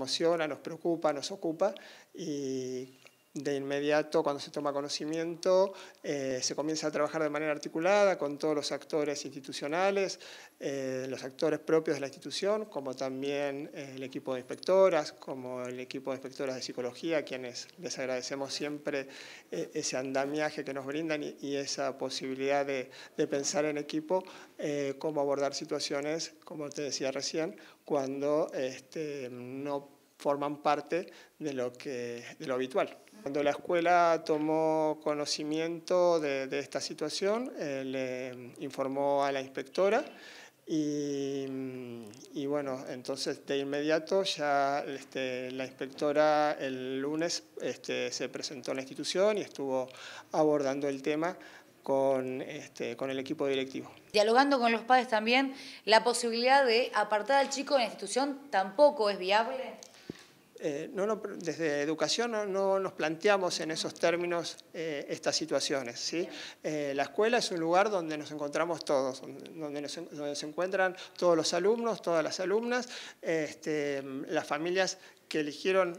emociona, nos preocupa, nos ocupa y de inmediato, cuando se toma conocimiento, eh, se comienza a trabajar de manera articulada con todos los actores institucionales, eh, los actores propios de la institución, como también eh, el equipo de inspectoras, como el equipo de inspectoras de psicología, quienes les agradecemos siempre ese andamiaje que nos brindan y, esa posibilidad de, pensar en equipo, cómo abordar situaciones, como te decía recién, cuando este, no forman parte de lo, que, lo habitual. Cuando la escuela tomó conocimiento de, esta situación, eh, le informó a la inspectora y, bueno, entonces de inmediato ya este, la inspectora el lunes este, se presentó en la institución y estuvo abordando el tema con, este, con el equipo directivo. Dialogando con los padres también, la posibilidad de apartar al chico de la institución tampoco es viable. Eh, no, desde educación no, nos planteamos en esos términos eh, estas situaciones. ¿sí? Eh, la escuela es un lugar donde nos encontramos todos, donde, se encuentran todos los alumnos, todas las alumnas, este, las familias que eligieron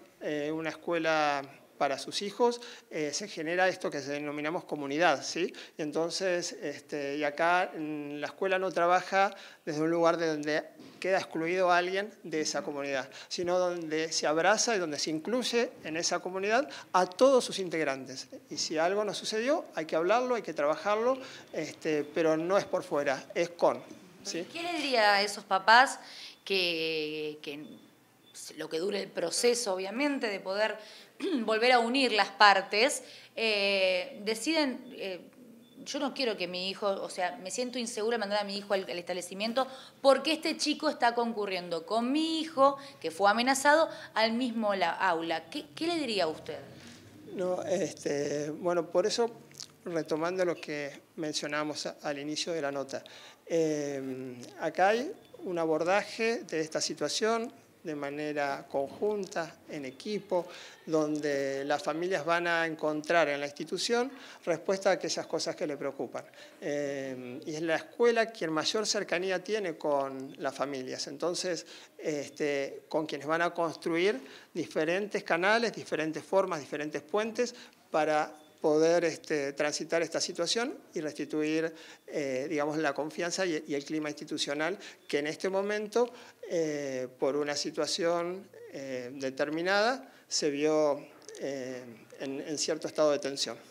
una escuela para sus hijos, eh, se genera esto que denominamos comunidad, ¿sí? Y entonces, este, y acá la escuela no trabaja desde un lugar de donde queda excluido alguien de esa comunidad, sino donde se abraza y donde se incluye en esa comunidad a todos sus integrantes. Y si algo no sucedió, hay que hablarlo, hay que trabajarlo, este, pero no es por fuera, es con. ¿sí? ¿Qué le diría a esos papás que, que lo que dure el proceso, obviamente, de poder volver a unir las partes, eh, deciden... Eh, yo no quiero que mi hijo, o sea, me siento insegura mandar a mi hijo al, establecimiento porque este chico está concurriendo con mi hijo, que fue amenazado, al mismo la, aula. ¿Qué, le diría a usted? No, este, bueno, por eso, retomando lo que mencionamos al inicio de la nota, eh, acá hay un abordaje de esta situación de manera conjunta, en equipo, donde las familias van a encontrar en la institución respuesta a aquellas cosas que le preocupan. Eh, y es la escuela quien mayor cercanía tiene con las familias, entonces este, con quienes van a construir diferentes canales, diferentes formas, diferentes puentes para poder este, transitar esta situación y restituir, eh, digamos, la confianza y, el clima institucional que en este momento, eh, por una situación eh, determinada, se vio en cierto estado de tensión.